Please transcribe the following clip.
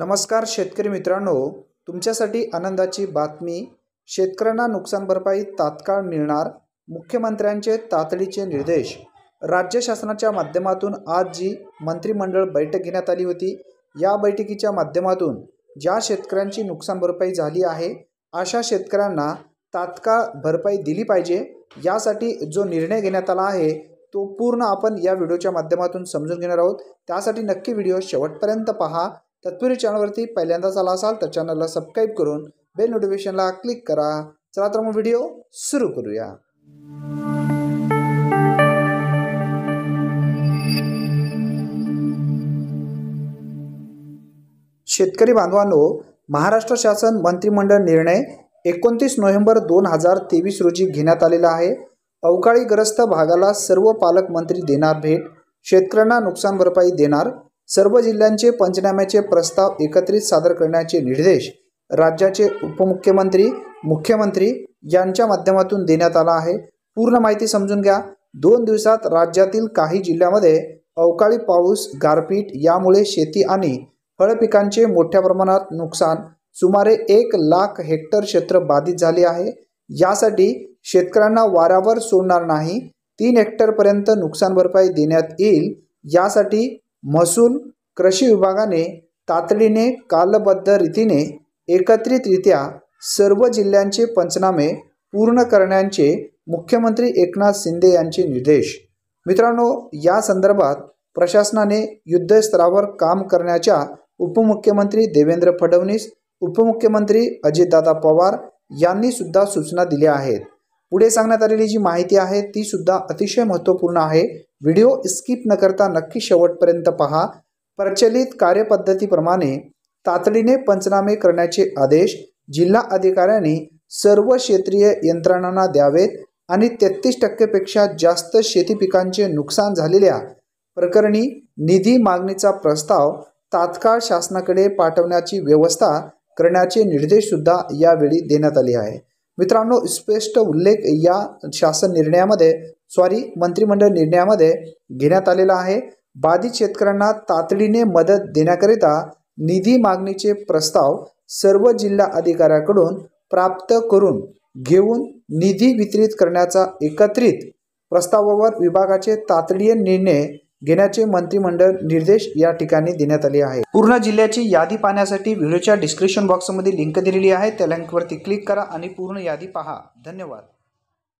नमस्कार शेतकरी मित्रांनो तुमच्यासाठी आनंदाची बातमी शेतकऱ्यांना नुकसान भरपाई तात्काळ मिळणार मुख्यमंत्र्यांचे तातडीचे निर्देश राज्य शासनाच्या माध्यमातून आज जी मंत्रिमंडळ बैठक घेण्यात आली होती या बैठकीच्या माध्यमातून ज्या शेतकऱ्यांची नुकसान भरपाई झाली आहे अशा शेतकऱ्यांना तात्काळ भरपाई दिली पाहिजे यासाठी जो निर्णय घेण्यात आला आहे तो पूर्ण आपण या व्हिडिओच्या माध्यमातून समजून घेणार आहोत त्यासाठी नक्की व्हिडिओ शेवटपर्यंत पहा तत्पूर्वी चॅनलवरती पहिल्यांदाच आला असाल तर चॅनलला सबस्क्राईब करून बेल नोटिफिकेशनला क्लिक करा चला तर मग व्हिडिओ सुरू करूया शेतकरी बांधवांनो महाराष्ट्र शासन मंत्रिमंडळ निर्णय एकोणतीस नोव्हेंबर दोन हजार तेवीस रोजी घेण्यात आलेला आहे अवकाळीग्रस्त भागाला सर्व पालकमंत्री देणार भेट शेतकऱ्यांना नुकसान भरपाई देणार सर्व जिल्ह्यांचे पंचनाम्याचे प्रस्ताव एकत्रित सादर करण्याचे निर्देश राज्याचे उपमुख्यमंत्री मुख्यमंत्री यांच्या माध्यमातून देण्यात आला आहे पूर्ण माहिती समजून घ्या दोन दिवसात राज्यातील काही जिल्ह्यामध्ये अवकाळी पाऊस गारपीट यामुळे शेती आणि फळपिकांचे मोठ्या प्रमाणात नुकसान सुमारे एक लाख हेक्टर क्षेत्र बाधित झाले आहे यासाठी शेतकऱ्यांना वाऱ्यावर सोडणार नाही तीन हेक्टरपर्यंत नुकसान भरपाई देण्यात येईल यासाठी महसूल कृषी विभागाने तातडीने कालबद्ध रीतीने एकत्रितरित्या सर्व जिल्ह्यांचे पंचनामे पूर्ण करण्याचे मुख्यमंत्री एकनाथ शिंदे यांचे निर्देश मित्रांनो या संदर्भात प्रशासनाने युद्धस्तरावर काम करण्याच्या उपमुख्यमंत्री देवेंद्र फडणवीस उपमुख्यमंत्री अजितदादा पवार यांनी सुद्धा सूचना दिल्या आहेत पुढे सांगण्यात आलेली जी माहिती आहे ती सुद्धा अतिशय महत्त्वपूर्ण आहे व्हिडिओ स्किप न करता नक्की शेवटपर्यंत पहा प्रचलित कार्यपद्धतीप्रमाणे तातडीने पंचनामे करण्याचे आदेश जिल्हा अधिकाऱ्यांनी सर्व क्षेत्रीय यंत्रणांना द्यावेत आणि तेहतीस टक्केपेक्षा जास्त शेती पिकांचे नुकसान झालेल्या प्रकरणी निधी मागणीचा प्रस्ताव तात्काळ शासनाकडे पाठवण्याची व्यवस्था करण्याचे निर्देशसुद्धा यावेळी देण्यात आले आहे मित्रांनो स्पष्ट उल्लेख या शासन निर्णयामध्ये सॉरी मंत्रिमंडळ निर्णयामध्ये घेण्यात आलेला आहे बाधित शेतकऱ्यांना तातडीने मदत देण्याकरिता निधी मागणीचे प्रस्ताव सर्व जिल्हा अधिकाऱ्याकडून प्राप्त करून घेऊन निधी वितरित करण्याचा एकत्रित प्रस्तावावर विभागाचे तातडीय निर्णय घेण्याचे मंत्रिमंडळ निर्देश या ठिकाणी देण्यात आले आहे पूर्ण जिल्ह्याची यादी पाहण्यासाठी व्हिडिओच्या डिस्क्रिप्शन बॉक्समध्ये लिंक दिलेली आहे त्या लिंकवरती क्लिक करा आणि पूर्ण यादी पहा धन्यवाद